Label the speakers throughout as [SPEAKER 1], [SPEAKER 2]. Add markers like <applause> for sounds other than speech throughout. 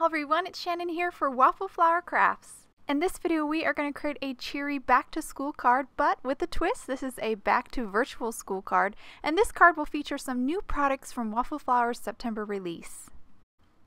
[SPEAKER 1] Hello everyone, it's Shannon here for Waffle Flower Crafts. In this video we are going to create a cheery back to school card, but with a twist. This is a back to virtual school card, and this card will feature some new products from Waffle Flower's September release.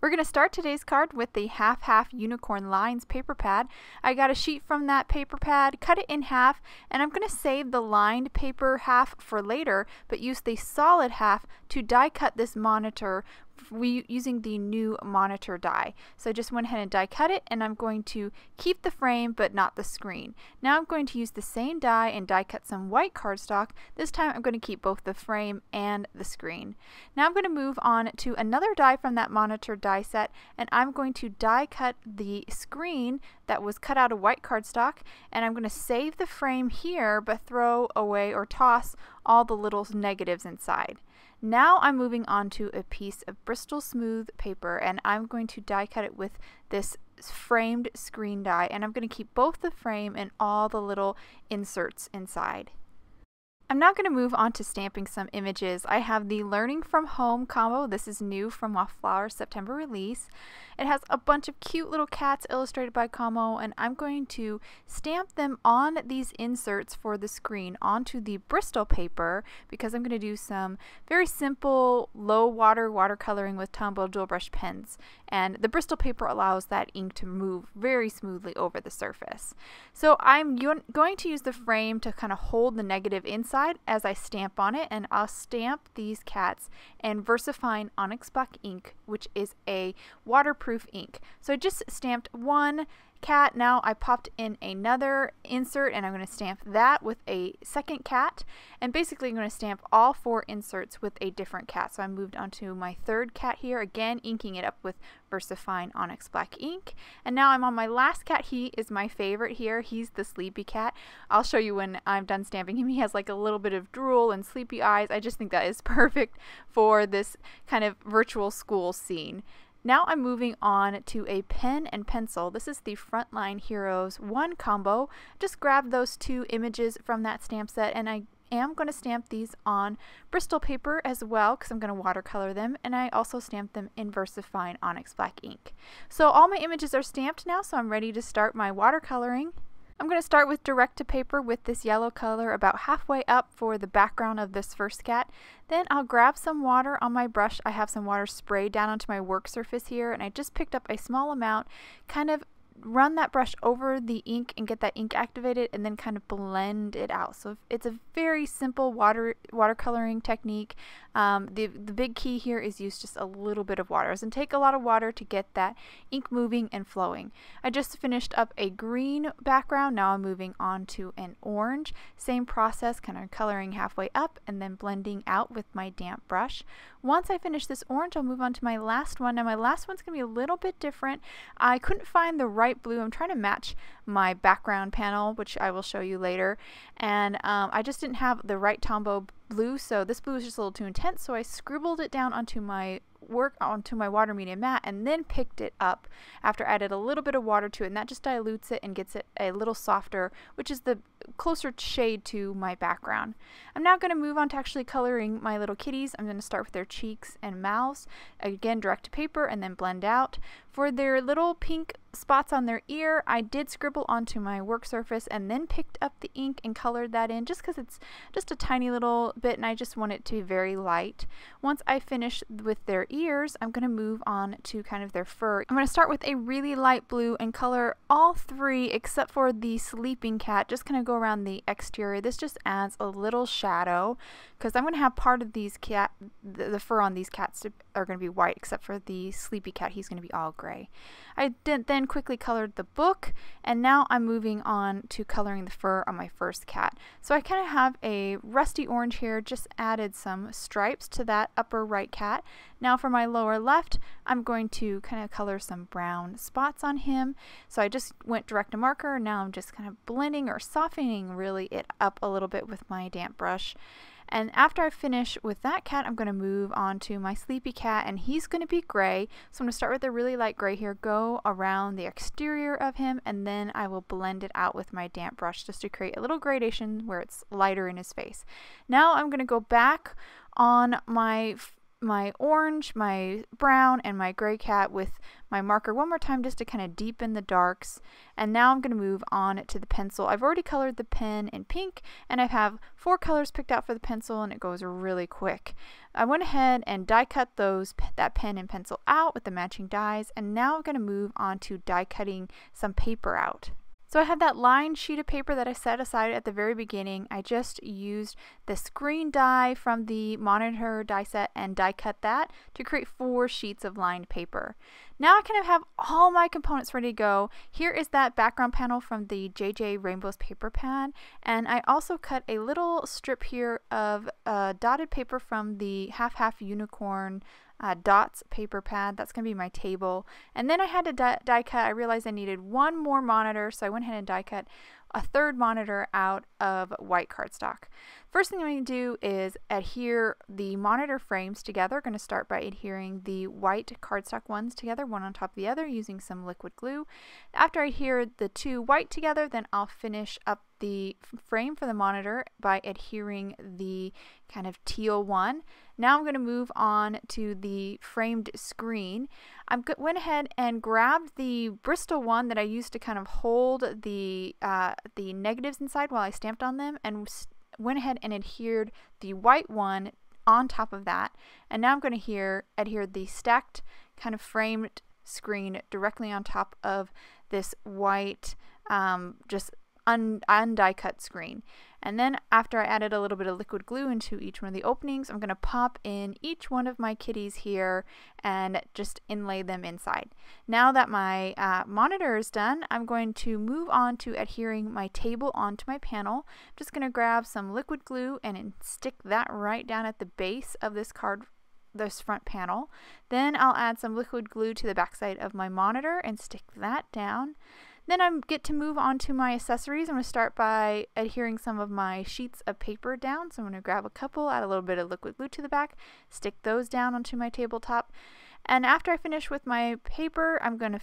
[SPEAKER 1] We're going to start today's card with the half half unicorn lines paper pad. I got a sheet from that paper pad, cut it in half, and I'm going to save the lined paper half for later, but use the solid half to die cut this monitor we using the new monitor die. So I just went ahead and die cut it and I'm going to keep the frame but not the screen. Now I'm going to use the same die and die cut some white cardstock. This time I'm going to keep both the frame and the screen. Now I'm going to move on to another die from that monitor die set and I'm going to die cut the screen that was cut out of white cardstock and I'm going to save the frame here but throw away or toss all the little negatives inside. Now I'm moving on to a piece of Bristol Smooth paper and I'm going to die cut it with this framed screen die and I'm going to keep both the frame and all the little inserts inside. I'm now going to move on to stamping some images. I have the Learning from Home combo. This is new from Wildflower September release. It has a bunch of cute little cats illustrated by Como, and I'm going to stamp them on these inserts for the screen onto the Bristol paper because I'm going to do some very simple low water watercoloring with Tombow dual brush pens. And the Bristol paper allows that ink to move very smoothly over the surface. So I'm going to use the frame to kind of hold the negative inside inside as I stamp on it and I'll stamp these cats in VersaFine Onyx Black ink, which is a waterproof ink. So I just stamped one cat. Now I popped in another insert and I'm going to stamp that with a second cat. And basically I'm going to stamp all four inserts with a different cat. So I moved onto my third cat here, again inking it up with VersaFine Onyx Black ink. And now I'm on my last cat. He is my favorite here. He's the sleepy cat. I'll show you when I'm done stamping him. He has like a little bit of drool and sleepy eyes. I just think that is <laughs> perfect for this kind of virtual school scene. Now I'm moving on to a pen and pencil. This is the Frontline Heroes 1 combo. Just grab those two images from that stamp set and I am going to stamp these on Bristol paper as well because I'm going to watercolor them and I also stamp them in VersaFine Onyx Black ink. So all my images are stamped now so I'm ready to start my watercoloring. I'm going to start with direct to paper with this yellow color about halfway up for the background of this first cat. Then I'll grab some water on my brush. I have some water sprayed down onto my work surface here and I just picked up a small amount, kind of run that brush over the ink and get that ink activated and then kind of blend it out. So it's a very simple water watercoloring technique. Um, the, the big key here is use just a little bit of water doesn't take a lot of water to get that ink moving and flowing. I just finished up a green background. Now I'm moving on to an orange. Same process, kind of coloring halfway up and then blending out with my damp brush. Once I finish this orange, I'll move on to my last one. Now my last one's going to be a little bit different. I couldn't find the right blue. I'm trying to match my background panel, which I will show you later. And um, I just didn't have the right Tombow blue, so this blue is just a little too intense, so I scribbled it down onto my work onto my water medium mat and then picked it up after I added a little bit of water to it and that just dilutes it and gets it a little softer which is the closer shade to my background. I'm now going to move on to actually coloring my little kitties. I'm going to start with their cheeks and mouths. Again direct to paper and then blend out. For their little pink spots on their ear, I did scribble onto my work surface and then picked up the ink and colored that in just because it's just a tiny little bit and I just want it to be very light. Once I finish with their ears, ears, I'm going to move on to kind of their fur. I'm going to start with a really light blue and color all three except for the sleeping cat. Just going to go around the exterior. This just adds a little shadow because I'm going to have part of these cat, the, the fur on these cats to, are going to be white except for the sleepy cat. He's going to be all gray. I then quickly colored the book and now I'm moving on to coloring the fur on my first cat. So I kind of have a rusty orange here, just added some stripes to that upper right cat now for my lower left, I'm going to kind of color some brown spots on him. So I just went direct to marker. Now I'm just kind of blending or softening really it up a little bit with my damp brush. And after I finish with that cat, I'm going to move on to my sleepy cat, and he's going to be gray. So I'm going to start with a really light gray here, go around the exterior of him, and then I will blend it out with my damp brush just to create a little gradation where it's lighter in his face. Now I'm going to go back on my my orange, my brown, and my gray cat with my marker one more time just to kind of deepen the darks. And now I'm going to move on to the pencil. I've already colored the pen in pink, and I have four colors picked out for the pencil, and it goes really quick. I went ahead and die cut those that pen and pencil out with the matching dies, and now I'm going to move on to die cutting some paper out. So I have that lined sheet of paper that I set aside at the very beginning. I just used the screen die from the monitor die set and die cut that to create four sheets of lined paper. Now I kind of have all my components ready to go. Here is that background panel from the JJ Rainbows paper pad. And I also cut a little strip here of uh, dotted paper from the half-half unicorn uh, dots paper pad. That's going to be my table. And then I had to die cut. I realized I needed one more monitor, so I went ahead and die cut a third monitor out of white cardstock. First thing I'm going to do is adhere the monitor frames together. I'm going to start by adhering the white cardstock ones together, one on top of the other, using some liquid glue. After I adhere the two white together, then I'll finish up the frame for the monitor by adhering the kind of teal one. Now I'm going to move on to the framed screen. I went ahead and grabbed the Bristol one that I used to kind of hold the, uh, the negatives inside while I stamped on them and went ahead and adhered the white one on top of that. And now I'm going to here adhere the stacked kind of framed screen directly on top of this white um, just Undie cut screen. And then after I added a little bit of liquid glue into each one of the openings, I'm going to pop in each one of my kitties here and just inlay them inside. Now that my uh, monitor is done, I'm going to move on to adhering my table onto my panel. I'm just going to grab some liquid glue and stick that right down at the base of this card this front panel. Then I'll add some liquid glue to the backside of my monitor and stick that down. Then I get to move on to my accessories. I'm going to start by adhering some of my sheets of paper down. So I'm going to grab a couple, add a little bit of liquid glue to the back, stick those down onto my tabletop. And after I finish with my paper, I'm going to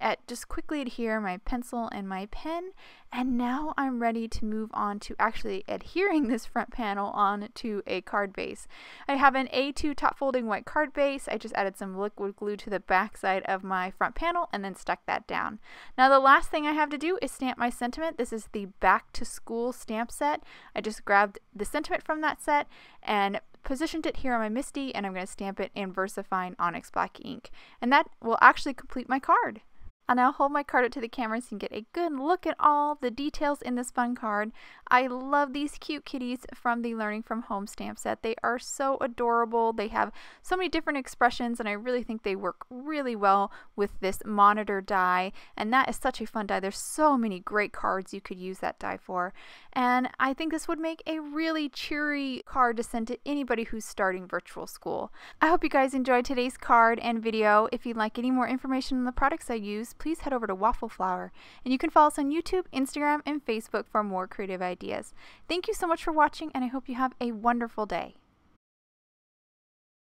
[SPEAKER 1] at just quickly adhere my pencil and my pen and now I'm ready to move on to actually <laughs> adhering this front panel on to a card base. I have an A2 top folding white card base. I just added some liquid glue to the back side of my front panel and then stuck that down. Now the last thing I have to do is stamp my sentiment. This is the back to school stamp set. I just grabbed the sentiment from that set and positioned it here on my Misty and I'm going to stamp it in VersaFine Onyx Black ink. And that will actually complete my card. I'll now hold my card up to the camera so you can get a good look at all the details in this fun card. I love these cute kitties from the Learning from Home stamp set. They are so adorable. They have so many different expressions and I really think they work really well with this monitor die. And that is such a fun die. There's so many great cards you could use that die for. And I think this would make a really cheery card to send to anybody who's starting virtual school. I hope you guys enjoyed today's card and video. If you'd like any more information on the products I use, please head over to Waffle Flower. And you can follow us on YouTube, Instagram, and Facebook for more creative ideas. Thank you so much for watching, and I hope you have a wonderful day.